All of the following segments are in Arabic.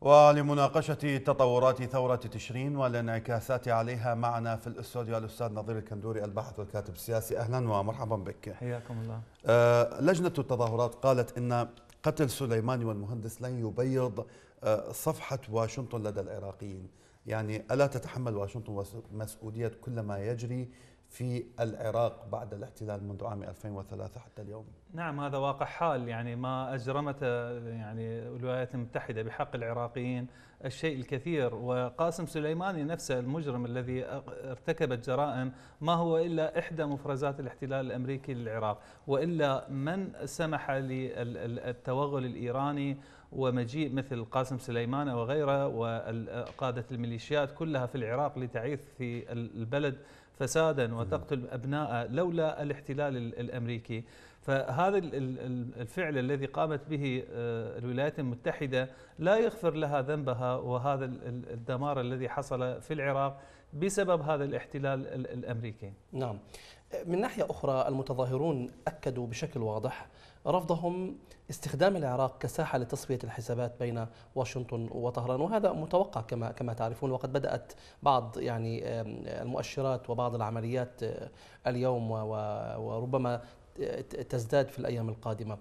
ولمناقشة تطورات ثورة تشرين والانعكاسات عليها معنا في الاستوديو الأستاذ نظير الكندوري الباحث والكاتب السياسي أهلا ومرحبا بك حياكم الله آه، لجنة التظاهرات قالت أن قتل سليماني والمهندس لن يبيض آه، صفحة واشنطن لدى العراقيين يعني ألا تتحمل واشنطن مسؤولية كل ما يجري في العراق بعد الاحتلال منذ عام 2003 حتى اليوم نعم هذا واقع حال يعني ما أجرمت يعني الولايات المتحدة بحق العراقيين الشيء الكثير وقاسم سليماني نفسه المجرم الذي ارتكب الجرائم ما هو إلا إحدى مفرزات الاحتلال الأمريكي للعراق وإلا من سمح للتوغل الإيراني ومجيء مثل قاسم سليمان وغيره وقادة الميليشيات كلها في العراق لتعيث في البلد فسادا وتقتل أبناء لولا الاحتلال الأمريكي فهذا الفعل الذي قامت به آه، الولايات المتحدة لا يغفر لها ذنبها وهذا الدمار الذي حصل في العراق بسبب هذا الاحتلال الأمريكي نعم من ناحية أخرى المتظاهرون أكدوا بشكل واضح رفضهم استخدام العراق كساحة لتصفية الحسابات بين واشنطن وطهران وهذا متوقع كما كما تعرفون وقد بدأت بعض يعني المؤشرات وبعض العمليات آه، اليوم وربما آه، تزداد في الأيام القادمة.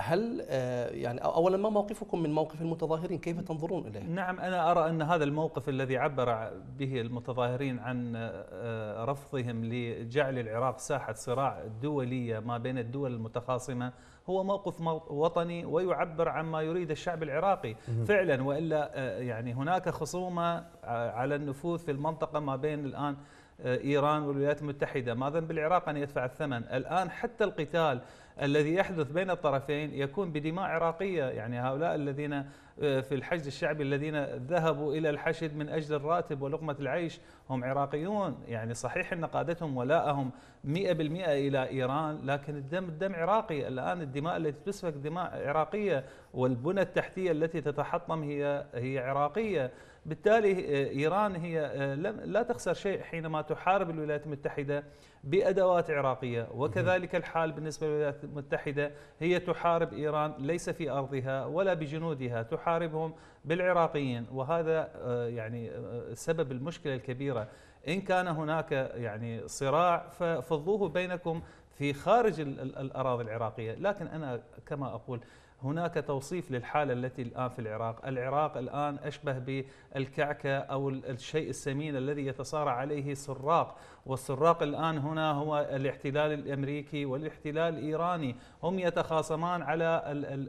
هل آه، يعني اولا ما موقفكم من موقف المتظاهرين؟ كيف تنظرون اليه؟ نعم انا ارى ان هذا الموقف الذي عبر به المتظاهرين عن آه، رفضهم لجعل العراق ساحه صراع دوليه ما بين الدول المتخاصمه هو موقف وطني ويعبر عما يريد الشعب العراقي فعلا والا آه، يعني هناك خصومه على النفوذ في المنطقه ما بين الان ايران والولايات المتحده، ما ذنب العراق ان يدفع الثمن؟ الان حتى القتال الذي يحدث بين الطرفين يكون بدماء عراقية يعني هؤلاء الذين آه، في الحشد الشعبي الذين ذهبوا إلى الحشد من أجل الراتب ولقمة العيش هم عراقيون يعني صحيح أن قادتهم ولاءهم 100% إلى إيران لكن الدم الدم عراقي الآن الدماء التي تسفك دماء عراقية والبنى التحتية التي تتحطم هي هي عراقية بالتالي آه، إيران هي آه، لا تخسر شيء حينما تحارب الولايات المتحدة بأدوات عراقية وكذلك الحال بالنسبة للولايات المتحدة هي تحارب إيران ليس في أرضها ولا بجنودها تحاربهم بالعراقيين وهذا آه، يعني آه، سبب المشكلة الكبيرة إن كان هناك يعني صراع ففضوه بينكم في خارج الأراضي العراقية لكن أنا كما أقول هناك توصيف للحالة التي الآن في العراق العراق الآن أشبه بالكعكة أو الشيء السمين الذي يتصارع عليه سراق والسراق الآن هنا هو الاحتلال الأمريكي والاحتلال الإيراني هم يتخاصمان على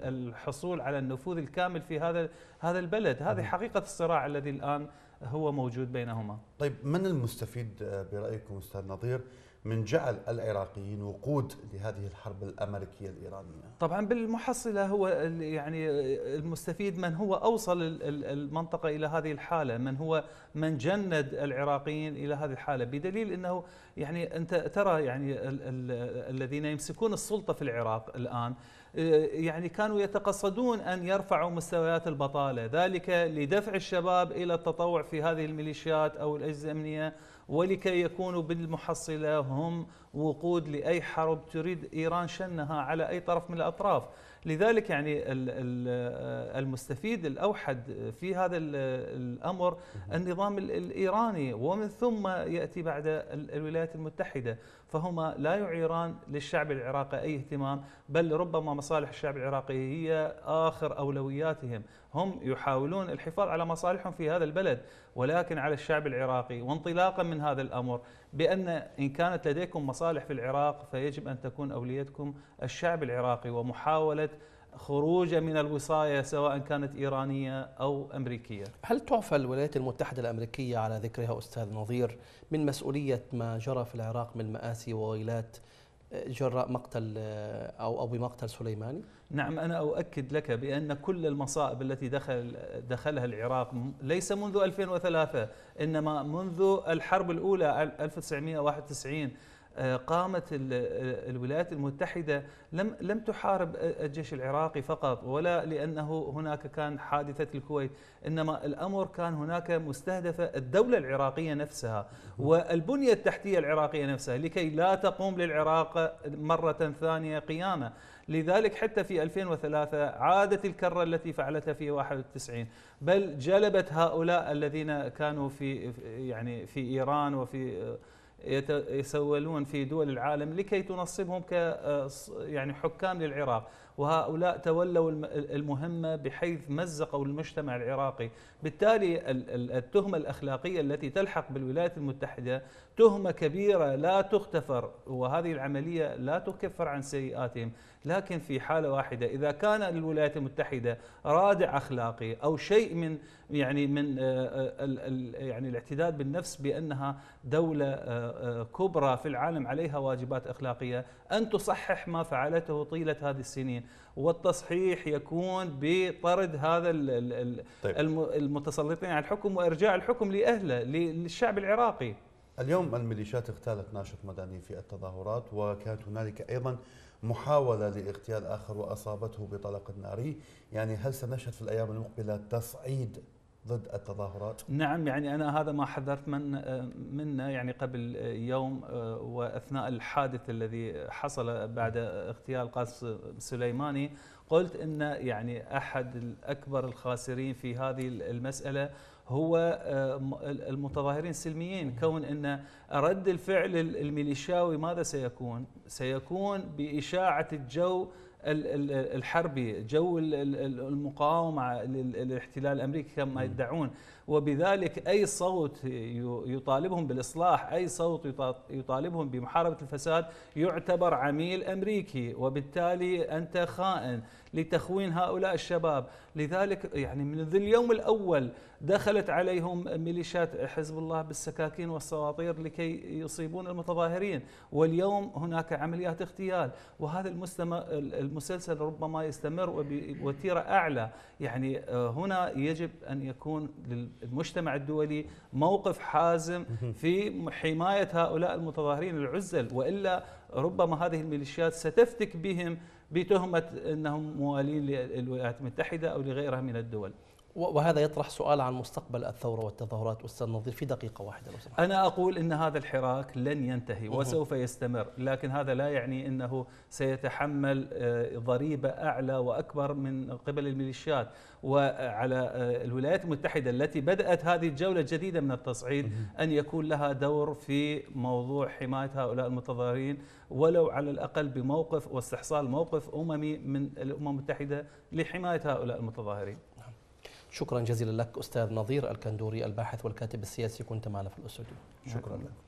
الحصول على النفوذ الكامل في هذا هذا البلد هذه حقيقة الصراع الذي الآن هو موجود بينهما طيب من المستفيد آه، برأيكم أستاذ نظير من جعل العراقيين وقود لهذه الحرب الامريكيه الايرانيه. طبعا بالمحصله هو يعني المستفيد من هو اوصل المنطقه الى هذه الحاله، من هو من جند العراقيين الى هذه الحاله بدليل انه يعني انت ترى يعني ال ال الذين يمسكون السلطه في العراق الان آه، يعني كانوا يتقصدون ان يرفعوا مستويات البطاله، ذلك لدفع الشباب الى التطوع في هذه الميليشيات او الاجهزه الامنيه ولكي يكونوا بالمحصلة هم وقود لأي حرب تريد إيران شنها على أي طرف من الأطراف لذلك يعني آه، المستفيد الأوحد في هذا الأمر النظام الإيراني ومن ثم يأتي بعد الولايات المتحدة فهما لا يعيران للشعب العراقي أي اهتمام بل ربما مصالح الشعب العراقي هي آخر أولوياتهم هم يحاولون الحفاظ على مصالحهم في هذا البلد ولكن على الشعب العراقي وانطلاقا من هذا الأمر بأن إن كانت لديكم مصالح في العراق فيجب أن تكون أوليتكم الشعب العراقي ومحاولة خروجه من الوصاية سواء كانت إيرانية أو أمريكية هل تعفى الولايات المتحدة الأمريكية على ذكرها أستاذ نظير من مسؤولية ما جرى في العراق من مآسي وويلات جراء مقتل آه، أو أو بمقتل سليماني؟ نعم أنا أؤكد لك بأن كل المصائب التي دخل دخلها العراق ليس منذ 2003 إنما منذ الحرب الأولى 1991 آه، قامت آه، الولايات المتحدة لم لم تحارب الجيش العراقي فقط ولا لأنه هناك كان حادثة الكويت إنما الأمر كان هناك مستهدفة الدولة العراقية نفسها والبنية التحتية العراقية نفسها لكي لا تقوم للعراق مرة ثانية قيامة لذلك حتى في 2003 عادت الكرة التي فعلتها في 91 بل جلبت هؤلاء الذين كانوا في يعني في إيران وفي يتسولون في دول العالم لكي تنصبهم ك يعني حكام للعراق وهؤلاء تولوا المهمة بحيث مزقوا المجتمع العراقي بالتالي التهمة الأخلاقية التي تلحق بالولايات المتحدة تهمه كبيره لا تغتفر وهذه العمليه لا تكفر عن سيئاتهم، لكن في حاله واحده اذا كان الولايات المتحده رادع اخلاقي او شيء من يعني من آه، آه، يعني الاعتداد بالنفس بانها دوله آه، كبرى في العالم عليها واجبات اخلاقيه، ان تصحح ما فعلته طيله هذه السنين، والتصحيح يكون بطرد هذا طيب. المتسلطين على الحكم وارجاع الحكم لاهله للشعب العراقي. اليوم الميليشيات اغتالت ناشط مدني في التظاهرات وكانت هنالك ايضا محاولة لاغتيال آخر وأصابته بطلق ناري يعني هل سنشهد في الأيام المقبلة تصعيد ضد التظاهرات؟ نعم يعني أنا هذا ما حذرت من منه يعني قبل يوم وأثناء الحادث الذي حصل بعد اغتيال قاسم سليماني قلت أن يعني أحد الأكبر الخاسرين في هذه المسألة هو آه، المتظاهرين السلميين كون ان رد الفعل الميليشياوي ماذا سيكون؟ سيكون باشاعه الجو الحربي جو المقاومة للاحتلال الأمريكي كما يدعون وبذلك أي صوت يطالبهم بالإصلاح أي صوت يطالبهم بمحاربة الفساد يعتبر عميل أمريكي وبالتالي أنت خائن لتخوين هؤلاء الشباب لذلك يعني من اليوم الأول دخلت عليهم ميليشيات حزب الله بالسكاكين والصواطير لكي يصيبون المتظاهرين واليوم هناك عمليات اغتيال وهذا المستمر المسلسل ربما يستمر وبوتيره اعلى يعني آه، هنا يجب ان يكون للمجتمع الدولي موقف حازم في حمايه هؤلاء المتظاهرين العزل والا ربما هذه الميليشيات ستفتك بهم بتهمه انهم موالين للولايات المتحده او لغيرها من الدول وهذا يطرح سؤال عن مستقبل الثورة والتظاهرات أستاذ نظير في دقيقة واحدة لو سمحت أنا أقول أن هذا الحراك لن ينتهي وسوف يستمر لكن هذا لا يعني أنه سيتحمل آه، ضريبة أعلى وأكبر من قبل الميليشيات وعلى آه، الولايات المتحدة التي بدأت هذه الجولة الجديدة من التصعيد أن يكون لها دور في موضوع حماية هؤلاء المتظاهرين ولو على الأقل بموقف واستحصال موقف أممي من الأمم المتحدة لحماية هؤلاء المتظاهرين شكرا جزيلا لك أستاذ نظير الكندوري الباحث والكاتب السياسي كنت معنا في الأستوديو شكرا لك